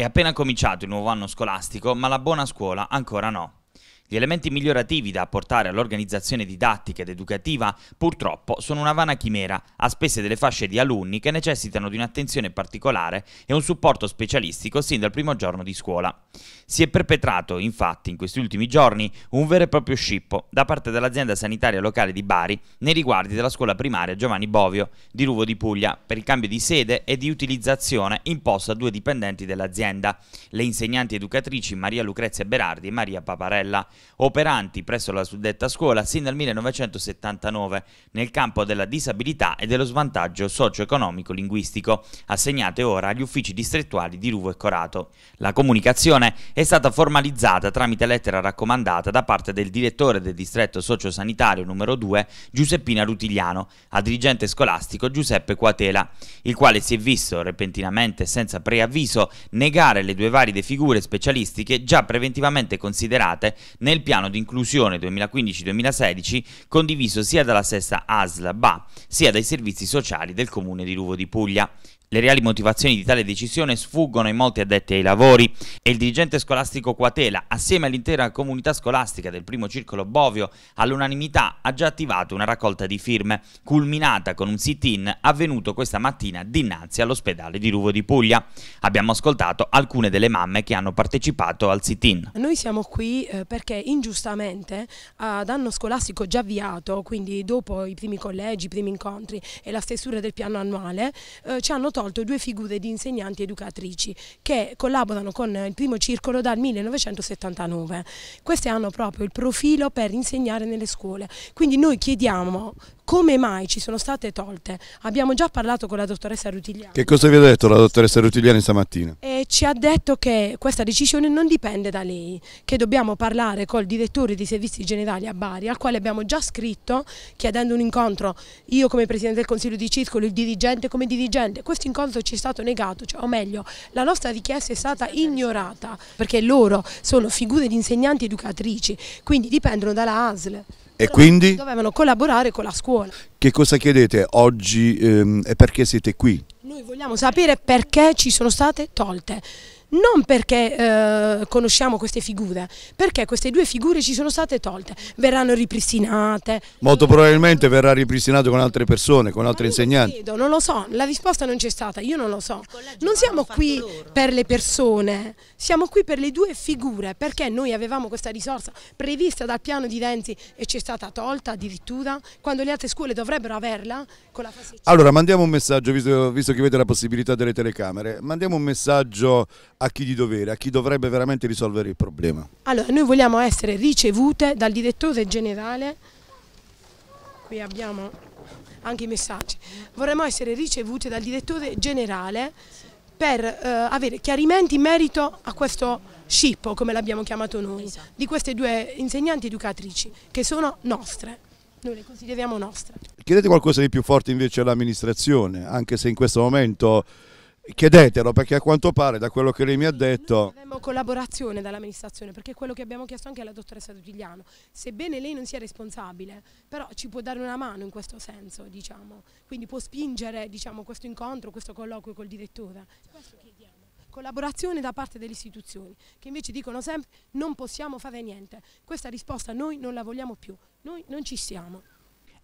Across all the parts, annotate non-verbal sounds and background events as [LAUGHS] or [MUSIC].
È appena cominciato il nuovo anno scolastico, ma la buona scuola ancora no. Gli elementi migliorativi da apportare all'organizzazione didattica ed educativa purtroppo sono una vana chimera, a spese delle fasce di alunni che necessitano di un'attenzione particolare e un supporto specialistico sin dal primo giorno di scuola. Si è perpetrato, infatti, in questi ultimi giorni un vero e proprio scippo da parte dell'azienda sanitaria locale di Bari nei riguardi della scuola primaria Giovanni Bovio di Ruvo di Puglia per il cambio di sede e di utilizzazione imposto a due dipendenti dell'azienda, le insegnanti educatrici Maria Lucrezia Berardi e Maria Paparella operanti presso la suddetta scuola sin dal 1979 nel campo della disabilità e dello svantaggio socio-economico-linguistico, assegnate ora agli uffici distrettuali di Ruvo e Corato. La comunicazione è stata formalizzata tramite lettera raccomandata da parte del direttore del distretto sociosanitario numero 2 Giuseppina Rutigliano al dirigente scolastico Giuseppe Quatela, il quale si è visto repentinamente senza preavviso negare le due valide figure specialistiche già preventivamente considerate nel nel piano di inclusione 2015-2016 condiviso sia dalla stessa ASL BA sia dai servizi sociali del comune di Luvo di Puglia. Le reali motivazioni di tale decisione sfuggono ai molti addetti ai lavori e il dirigente scolastico Quatela, assieme all'intera comunità scolastica del primo circolo Bovio, all'unanimità ha già attivato una raccolta di firme, culminata con un sit-in avvenuto questa mattina dinanzi all'ospedale di Ruvo di Puglia. Abbiamo ascoltato alcune delle mamme che hanno partecipato al sit-in. Noi siamo qui eh, perché ingiustamente ad eh, anno scolastico già avviato, quindi dopo i primi collegi, i primi incontri e la stesura del piano annuale, eh, ci hanno tolto tolto due figure di insegnanti educatrici che collaborano con il primo circolo dal 1979. Queste hanno proprio il profilo per insegnare nelle scuole. Quindi noi chiediamo come mai ci sono state tolte? Abbiamo già parlato con la dottoressa Rutigliani. Che cosa vi ha detto la dottoressa Rutigliani stamattina? E ci ha detto che questa decisione non dipende da lei, che dobbiamo parlare col direttore dei servizi generali a Bari, al quale abbiamo già scritto chiedendo un incontro, io come Presidente del Consiglio di Circolo, il dirigente come dirigente, questo incontro ci è stato negato, cioè, o meglio, la nostra richiesta è stata ignorata, perché loro sono figure di insegnanti educatrici, quindi dipendono dalla ASL. E quindi? Dovevano collaborare con la scuola. Che cosa chiedete oggi ehm, e perché siete qui? Noi vogliamo sapere perché ci sono state tolte non perché eh, conosciamo queste figure, perché queste due figure ci sono state tolte, verranno ripristinate. Molto probabilmente verrà ripristinato con altre persone, con altri insegnanti. Credo, non lo so, la risposta non c'è stata, io non lo so. Non siamo qui per le persone, siamo qui per le due figure, perché noi avevamo questa risorsa prevista dal piano di Renzi e ci è stata tolta addirittura, quando le altre scuole dovrebbero averla con la fase Allora, mandiamo un messaggio, visto, visto che avete la possibilità delle telecamere, mandiamo un messaggio a chi di dovere, a chi dovrebbe veramente risolvere il problema? Allora, noi vogliamo essere ricevute dal direttore generale, qui abbiamo anche i messaggi, vorremmo essere ricevute dal direttore generale per eh, avere chiarimenti in merito a questo scippo, come l'abbiamo chiamato noi, esatto. di queste due insegnanti educatrici, che sono nostre. Noi le consideriamo nostre. Chiedete qualcosa di più forte invece all'amministrazione, anche se in questo momento Chiedetelo perché a quanto pare da quello che lei mi ha detto... Avremmo collaborazione dall'amministrazione perché è quello che abbiamo chiesto anche alla dottoressa Dugigliano. Sebbene lei non sia responsabile, però ci può dare una mano in questo senso, diciamo. Quindi può spingere diciamo, questo incontro, questo colloquio col direttore. Questo chiediamo collaborazione da parte delle istituzioni, che invece dicono sempre non possiamo fare niente. Questa risposta noi non la vogliamo più, noi non ci siamo.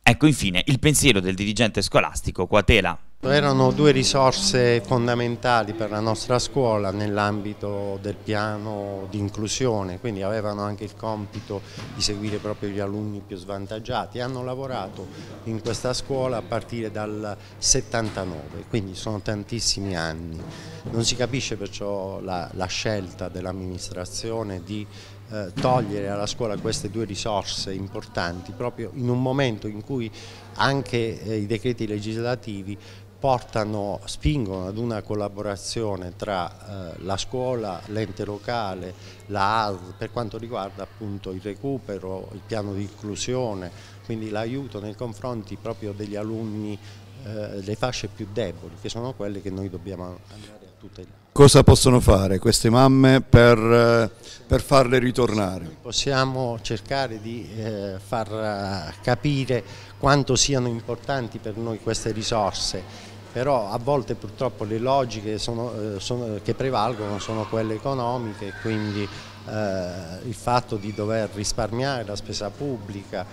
Ecco infine il pensiero del dirigente scolastico Quatela. Erano due risorse fondamentali per la nostra scuola nell'ambito del piano di inclusione, quindi avevano anche il compito di seguire proprio gli alunni più svantaggiati. Hanno lavorato in questa scuola a partire dal 79, quindi sono tantissimi anni. Non si capisce perciò la, la scelta dell'amministrazione di eh, togliere alla scuola queste due risorse importanti proprio in un momento in cui anche eh, i decreti legislativi portano, spingono ad una collaborazione tra eh, la scuola, l'ente locale, la ASL per quanto riguarda appunto il recupero, il piano di inclusione, quindi l'aiuto nei confronti proprio degli alunni, eh, le fasce più deboli, che sono quelle che noi dobbiamo andare a tutelare. Cosa possono fare queste mamme per, eh, per farle ritornare? Possiamo cercare di eh, far eh, capire quanto siano importanti per noi queste risorse però a volte purtroppo le logiche sono, eh, sono, che prevalgono sono quelle economiche, quindi eh, il fatto di dover risparmiare la spesa pubblica,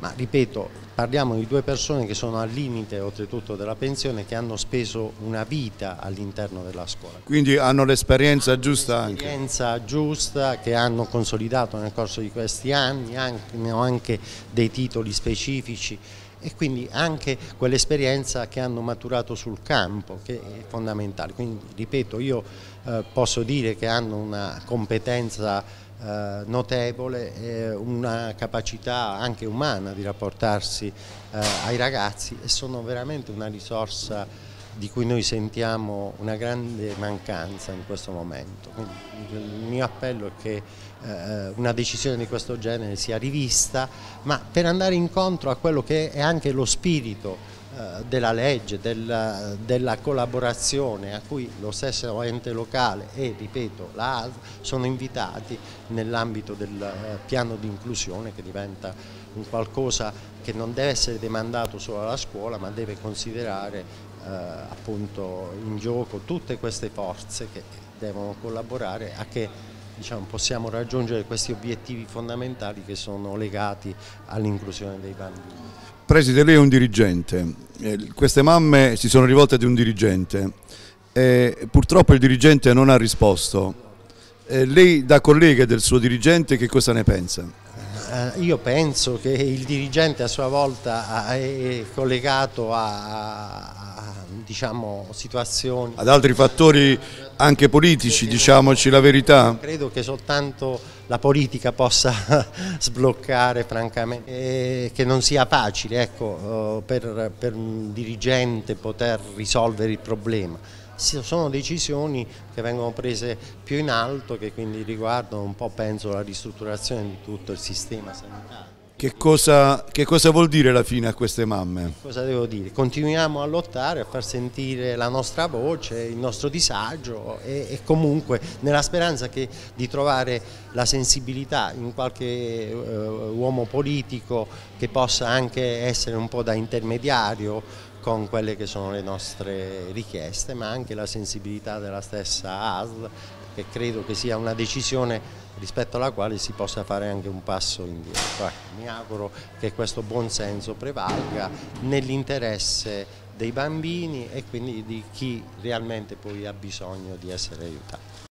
ma ripeto, parliamo di due persone che sono al limite oltretutto della pensione, che hanno speso una vita all'interno della scuola. Quindi hanno l'esperienza giusta anche. L'esperienza giusta che hanno consolidato nel corso di questi anni, hanno anche dei titoli specifici e quindi anche quell'esperienza che hanno maturato sul campo che è fondamentale. Quindi ripeto, io eh, posso dire che hanno una competenza eh, notevole, eh, una capacità anche umana di rapportarsi eh, ai ragazzi e sono veramente una risorsa di cui noi sentiamo una grande mancanza in questo momento. il mio appello è che eh, una decisione di questo genere sia rivista, ma per andare incontro a quello che è anche lo spirito eh, della legge, della, della, collaborazione a cui lo stesso ente locale e, ripeto, la AS sono invitati nell'ambito del eh, piano di inclusione che diventa un qualcosa che non deve essere demandato solo alla scuola ma deve considerare eh, appunto in gioco tutte queste forze che devono collaborare a che diciamo, possiamo raggiungere questi obiettivi fondamentali che sono legati all'inclusione dei bambini. Preside, lei è un dirigente, eh, queste mamme si sono rivolte ad un dirigente e eh, purtroppo il dirigente non ha risposto. lei da collega del suo dirigente che cosa ne pensa? Eh, io penso che il dirigente a sua volta è collegato a, a diciamo, situazioni... Ad altri fattori anche politici, diciamoci la verità? Credo che soltanto la politica possa [LAUGHS] sbloccare francamente, e che non sia facile ecco, eh, per, per un dirigente poter risolvere il problema sono decisioni che vengono prese più in alto che quindi riguardano un po' penso la ristrutturazione di tutto il sistema sanitario. Che cosa, che cosa, vuol dire la fine a queste mamme? Cosa devo dire? Continuiamo a lottare, a far sentire la nostra voce, il nostro disagio e, e comunque nella speranza che, di trovare la sensibilità in qualche eh, uomo politico che possa anche essere un po' da intermediario con quelle che sono le nostre richieste, ma anche la sensibilità della stessa ASL, che credo che sia una decisione rispetto alla quale si possa fare anche un passo indietro. Ecco, mi auguro che questo buon senso prevalga nell'interesse dei bambini e quindi di chi realmente poi ha bisogno di essere aiutato.